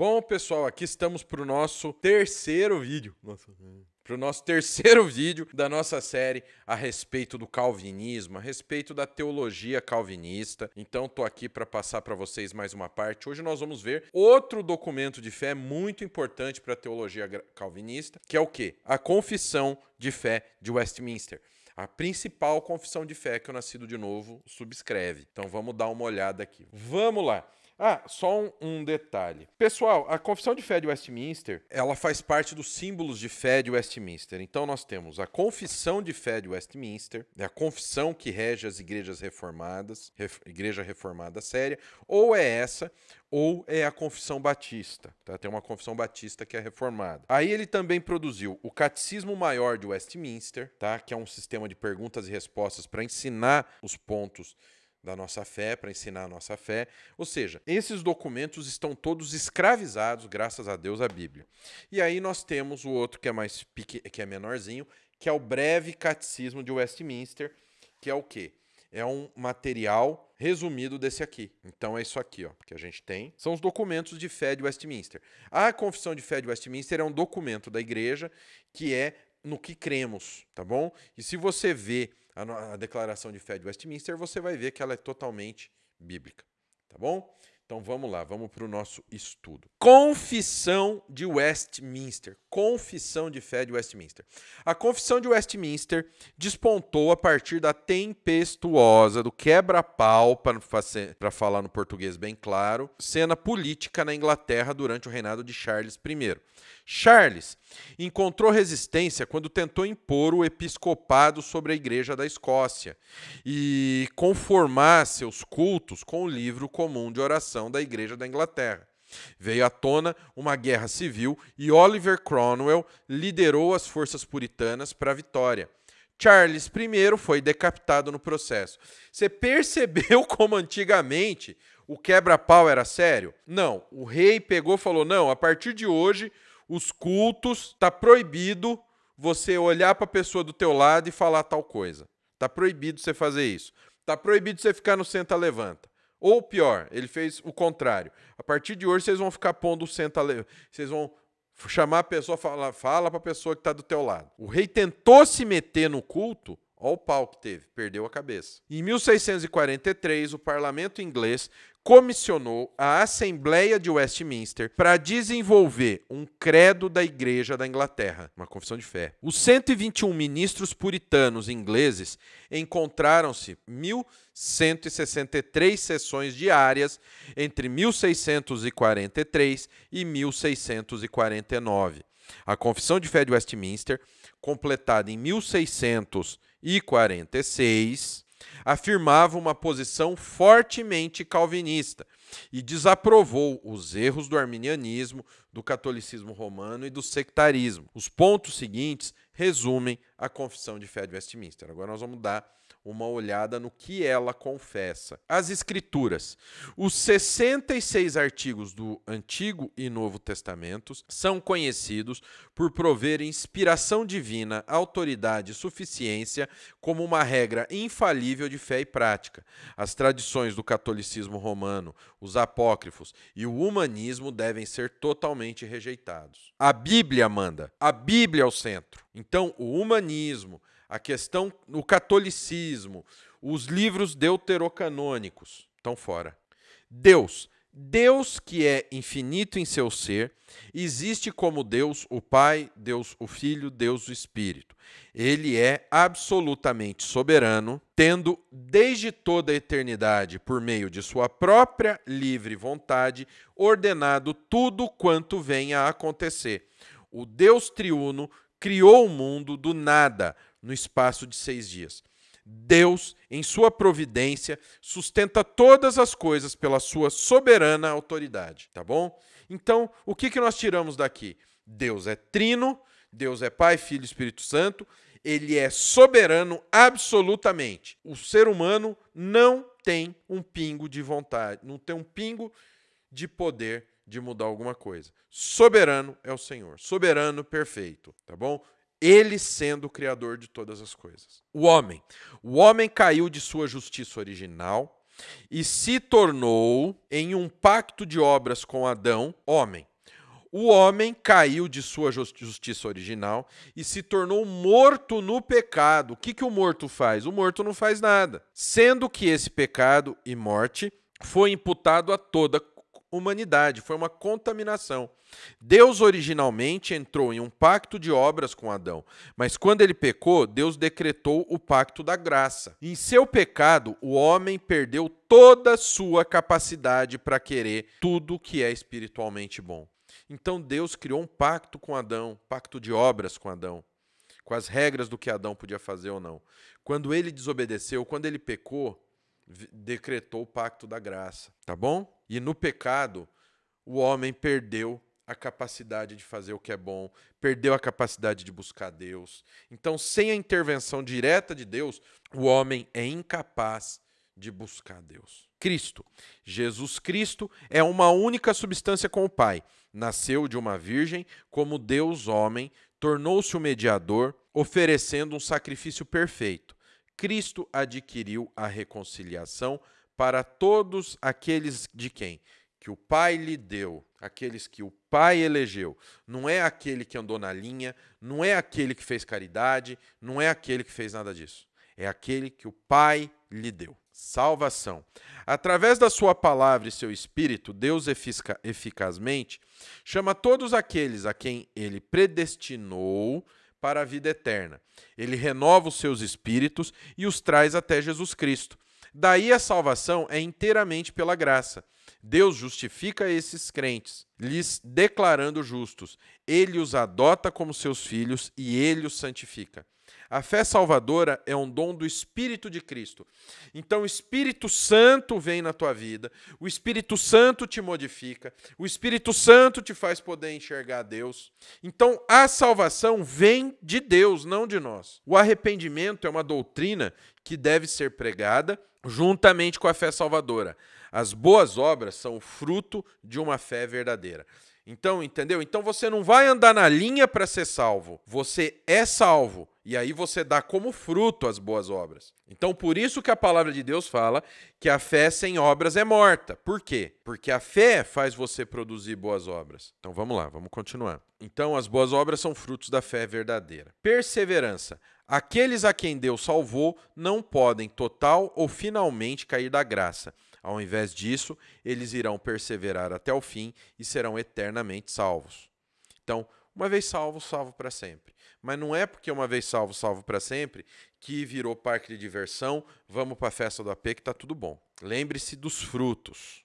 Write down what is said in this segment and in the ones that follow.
Bom, pessoal, aqui estamos para o nosso terceiro vídeo. Nossa, né? para o nosso terceiro vídeo da nossa série a respeito do calvinismo, a respeito da teologia calvinista. Então tô aqui para passar para vocês mais uma parte. Hoje nós vamos ver outro documento de fé muito importante para a teologia calvinista, que é o quê? A Confissão de Fé de Westminster. A principal confissão de fé que o nascido de novo subscreve. Então vamos dar uma olhada aqui. Vamos lá. Ah, só um, um detalhe. Pessoal, a Confissão de Fé de Westminster, ela faz parte dos símbolos de fé de Westminster. Então nós temos a Confissão de Fé de Westminster, é a confissão que rege as igrejas reformadas, ref, igreja reformada séria, ou é essa, ou é a Confissão Batista. Tá? Tem uma Confissão Batista que é reformada. Aí ele também produziu o Catecismo Maior de Westminster, tá? que é um sistema de perguntas e respostas para ensinar os pontos da nossa fé, para ensinar a nossa fé. Ou seja, esses documentos estão todos escravizados, graças a Deus, à Bíblia. E aí nós temos o outro que é mais que é menorzinho, que é o breve catecismo de Westminster, que é o quê? É um material resumido desse aqui. Então é isso aqui, ó, que a gente tem. São os documentos de fé de Westminster. A Confissão de Fé de Westminster é um documento da igreja que é no que cremos, tá bom? E se você vê a, a declaração de fé de Westminster, você vai ver que ela é totalmente bíblica. Tá bom? Então vamos lá, vamos para o nosso estudo. Confissão de Westminster. Confissão de fé de Westminster. A Confissão de Westminster despontou a partir da tempestuosa, do quebra-pau, para falar no português bem claro, cena política na Inglaterra durante o reinado de Charles I. Charles encontrou resistência quando tentou impor o episcopado sobre a Igreja da Escócia e conformar seus cultos com o livro comum de oração da Igreja da Inglaterra. Veio à tona uma guerra civil e Oliver Cromwell liderou as forças puritanas para a vitória. Charles I foi decapitado no processo. Você percebeu como antigamente o quebra-pau era sério? Não, o rei pegou e falou: não, a partir de hoje os cultos, tá proibido você olhar para a pessoa do teu lado e falar tal coisa. Tá proibido você fazer isso. Tá proibido você ficar no senta levanta. Ou pior, ele fez o contrário. A partir de hoje vocês vão ficar pondo o senta levanta. Vocês vão chamar a pessoa, fala, fala para a pessoa que está do teu lado. O rei tentou se meter no culto Olha o pau que teve, perdeu a cabeça. Em 1643, o parlamento inglês comissionou a Assembleia de Westminster para desenvolver um credo da Igreja da Inglaterra, uma confissão de fé. Os 121 ministros puritanos ingleses encontraram-se 1163 sessões diárias entre 1643 e 1649. A Confissão de Fé de Westminster, completada em 1600 e 46, afirmava uma posição fortemente calvinista e desaprovou os erros do arminianismo, do catolicismo romano e do sectarismo. Os pontos seguintes resumem a confissão de fé de Westminster. Agora nós vamos dar uma olhada no que ela confessa. As Escrituras. Os 66 artigos do Antigo e Novo Testamentos são conhecidos por prover inspiração divina, autoridade e suficiência como uma regra infalível de fé e prática. As tradições do catolicismo romano, os apócrifos e o humanismo devem ser totalmente rejeitados. A Bíblia manda. A Bíblia é o centro. Então, o humanismo, a questão, o catolicismo, os livros deuterocanônicos estão fora. Deus, Deus que é infinito em seu ser, existe como Deus o Pai, Deus o Filho, Deus o Espírito. Ele é absolutamente soberano, tendo desde toda a eternidade, por meio de sua própria livre vontade, ordenado tudo quanto venha a acontecer. O Deus triuno criou o mundo do nada no espaço de seis dias. Deus, em sua providência, sustenta todas as coisas pela sua soberana autoridade, tá bom? Então, o que, que nós tiramos daqui? Deus é trino, Deus é Pai, Filho e Espírito Santo, ele é soberano absolutamente. O ser humano não tem um pingo de vontade, não tem um pingo de poder de mudar alguma coisa. Soberano é o Senhor, soberano perfeito, tá bom? ele sendo o criador de todas as coisas. O homem. O homem caiu de sua justiça original e se tornou, em um pacto de obras com Adão, homem. O homem caiu de sua justiça original e se tornou morto no pecado. O que, que o morto faz? O morto não faz nada. Sendo que esse pecado e morte foi imputado a toda humanidade, foi uma contaminação. Deus originalmente entrou em um pacto de obras com Adão, mas quando ele pecou, Deus decretou o pacto da graça. Em seu pecado, o homem perdeu toda a sua capacidade para querer tudo que é espiritualmente bom. Então Deus criou um pacto com Adão, pacto de obras com Adão, com as regras do que Adão podia fazer ou não. Quando ele desobedeceu, quando ele pecou, decretou o pacto da graça, tá bom? E no pecado, o homem perdeu a capacidade de fazer o que é bom, perdeu a capacidade de buscar Deus. Então, sem a intervenção direta de Deus, o homem é incapaz de buscar Deus. Cristo. Jesus Cristo é uma única substância com o Pai. Nasceu de uma virgem, como Deus homem, tornou-se o mediador, oferecendo um sacrifício perfeito. Cristo adquiriu a reconciliação para todos aqueles de quem? Que o Pai lhe deu, aqueles que o Pai elegeu. Não é aquele que andou na linha, não é aquele que fez caridade, não é aquele que fez nada disso. É aquele que o Pai lhe deu salvação. Através da sua palavra e seu espírito, Deus eficazmente chama todos aqueles a quem ele predestinou para a vida eterna. Ele renova os seus espíritos e os traz até Jesus Cristo. Daí a salvação é inteiramente pela graça. Deus justifica esses crentes, lhes declarando justos. Ele os adota como seus filhos e ele os santifica. A fé salvadora é um dom do Espírito de Cristo. Então, o Espírito Santo vem na tua vida, o Espírito Santo te modifica, o Espírito Santo te faz poder enxergar Deus. Então, a salvação vem de Deus, não de nós. O arrependimento é uma doutrina que deve ser pregada juntamente com a fé salvadora. As boas obras são fruto de uma fé verdadeira. Então, entendeu? Então você não vai andar na linha para ser salvo. Você é salvo. E aí você dá como fruto as boas obras. Então, por isso que a palavra de Deus fala que a fé sem obras é morta. Por quê? Porque a fé faz você produzir boas obras. Então, vamos lá, vamos continuar. Então, as boas obras são frutos da fé verdadeira. Perseverança. Aqueles a quem Deus salvou não podem total ou finalmente cair da graça ao invés disso, eles irão perseverar até o fim e serão eternamente salvos. Então, uma vez salvo, salvo para sempre. Mas não é porque uma vez salvo, salvo para sempre que virou parque de diversão, vamos para a festa do AP que tá tudo bom. Lembre-se dos frutos.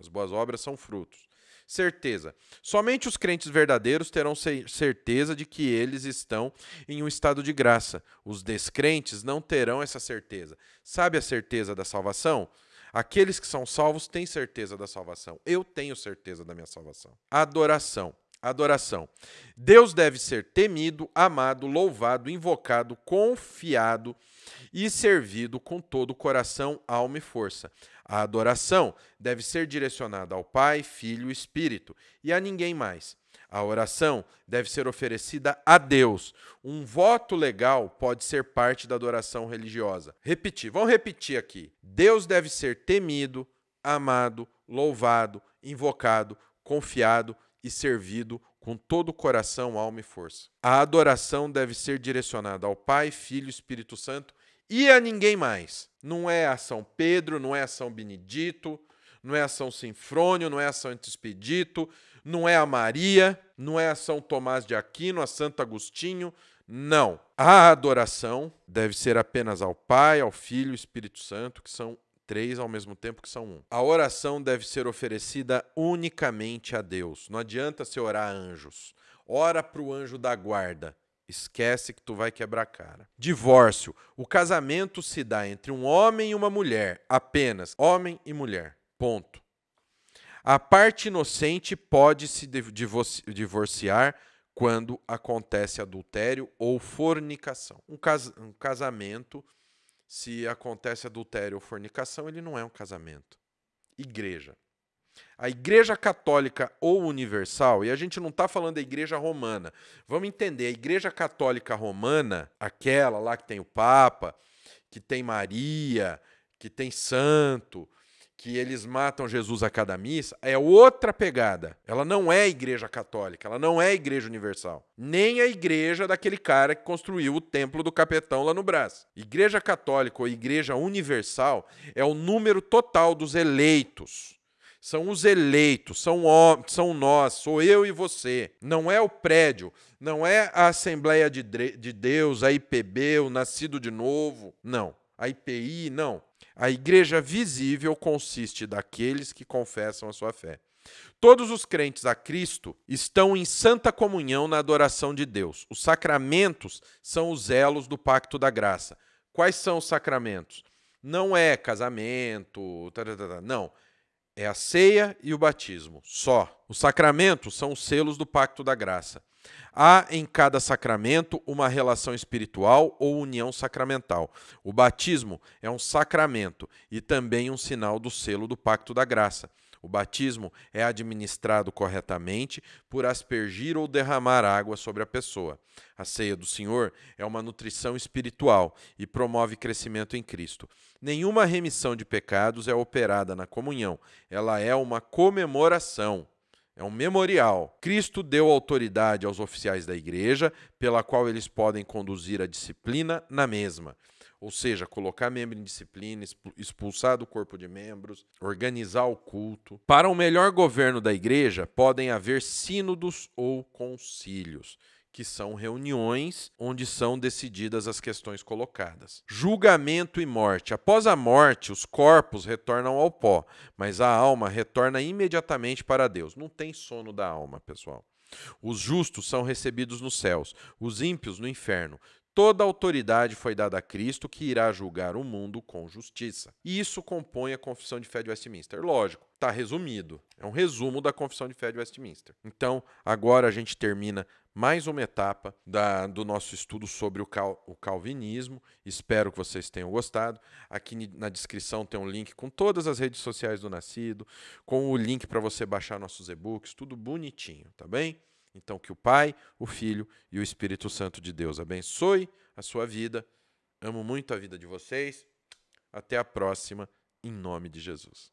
As boas obras são frutos. Certeza. Somente os crentes verdadeiros terão certeza de que eles estão em um estado de graça. Os descrentes não terão essa certeza. Sabe a certeza da salvação? Aqueles que são salvos têm certeza da salvação. Eu tenho certeza da minha salvação. Adoração. Adoração. Deus deve ser temido, amado, louvado, invocado, confiado e servido com todo o coração, alma e força. A adoração deve ser direcionada ao Pai, Filho e Espírito e a ninguém mais. A oração deve ser oferecida a Deus. Um voto legal pode ser parte da adoração religiosa. Repetir, vamos repetir aqui. Deus deve ser temido, amado, louvado, invocado, confiado e servido com todo o coração, alma e força. A adoração deve ser direcionada ao Pai, Filho, e Espírito Santo e a ninguém mais. Não é a São Pedro, não é a São Benedito, não é a São Sinfrônio, não é a São Expedito, não é a Maria, não é a São Tomás de Aquino, a Santo Agostinho. Não. A adoração deve ser apenas ao Pai, ao Filho e ao Espírito Santo, que são três ao mesmo tempo que são um. A oração deve ser oferecida unicamente a Deus. Não adianta você orar a anjos. Ora para o anjo da guarda. Esquece que tu vai quebrar a cara. Divórcio. O casamento se dá entre um homem e uma mulher, apenas homem e mulher. Ponto. A parte inocente pode se divorciar quando acontece adultério ou fornicação. Um, cas um casamento, se acontece adultério ou fornicação, ele não é um casamento. Igreja. A Igreja Católica ou Universal, e a gente não está falando da Igreja Romana, vamos entender, a Igreja Católica Romana, aquela lá que tem o Papa, que tem Maria, que tem Santo, que eles matam Jesus a cada missa é outra pegada. Ela não é igreja católica, ela não é igreja universal. Nem a igreja daquele cara que construiu o templo do capetão lá no Brás. Igreja católica ou igreja universal é o número total dos eleitos. São os eleitos, são, são nós, sou eu e você. Não é o prédio, não é a Assembleia de, de Deus, a IPB, o Nascido de Novo. Não. A IPI, não. A igreja visível consiste daqueles que confessam a sua fé. Todos os crentes a Cristo estão em santa comunhão na adoração de Deus. Os sacramentos são os elos do pacto da graça. Quais são os sacramentos? Não é casamento, tá, tá, tá, não. É a ceia e o batismo, só. Os sacramentos são os selos do pacto da graça. Há em cada sacramento uma relação espiritual ou união sacramental. O batismo é um sacramento e também um sinal do selo do pacto da graça. O batismo é administrado corretamente por aspergir ou derramar água sobre a pessoa. A ceia do Senhor é uma nutrição espiritual e promove crescimento em Cristo. Nenhuma remissão de pecados é operada na comunhão, ela é uma comemoração. É um memorial. Cristo deu autoridade aos oficiais da igreja, pela qual eles podem conduzir a disciplina na mesma. Ou seja, colocar membro em disciplina, expulsar do corpo de membros, organizar o culto. Para o um melhor governo da igreja, podem haver sínodos ou concílios que são reuniões onde são decididas as questões colocadas. Julgamento e morte. Após a morte, os corpos retornam ao pó, mas a alma retorna imediatamente para Deus. Não tem sono da alma, pessoal. Os justos são recebidos nos céus, os ímpios no inferno. Toda autoridade foi dada a Cristo, que irá julgar o mundo com justiça. E isso compõe a Confissão de Fé de Westminster. Lógico, está resumido. É um resumo da Confissão de Fé de Westminster. Então, agora a gente termina mais uma etapa da, do nosso estudo sobre o, cal, o calvinismo. Espero que vocês tenham gostado. Aqui na descrição tem um link com todas as redes sociais do Nascido, com o link para você baixar nossos e-books, tudo bonitinho, tá bem? Então, que o Pai, o Filho e o Espírito Santo de Deus abençoe a sua vida. Amo muito a vida de vocês. Até a próxima, em nome de Jesus.